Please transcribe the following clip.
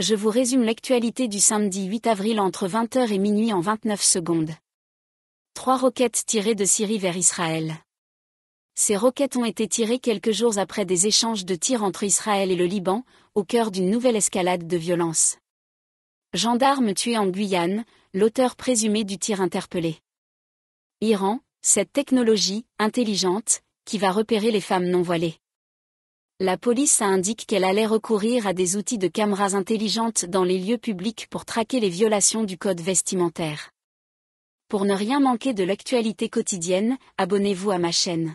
je vous résume l'actualité du samedi 8 avril entre 20h et minuit en 29 secondes. Trois roquettes tirées de Syrie vers Israël. Ces roquettes ont été tirées quelques jours après des échanges de tirs entre Israël et le Liban, au cœur d'une nouvelle escalade de violence. Gendarme tué en Guyane, l'auteur présumé du tir interpellé. Iran, cette technologie, intelligente, qui va repérer les femmes non voilées. La police indiqué qu'elle allait recourir à des outils de caméras intelligentes dans les lieux publics pour traquer les violations du code vestimentaire. Pour ne rien manquer de l'actualité quotidienne, abonnez-vous à ma chaîne.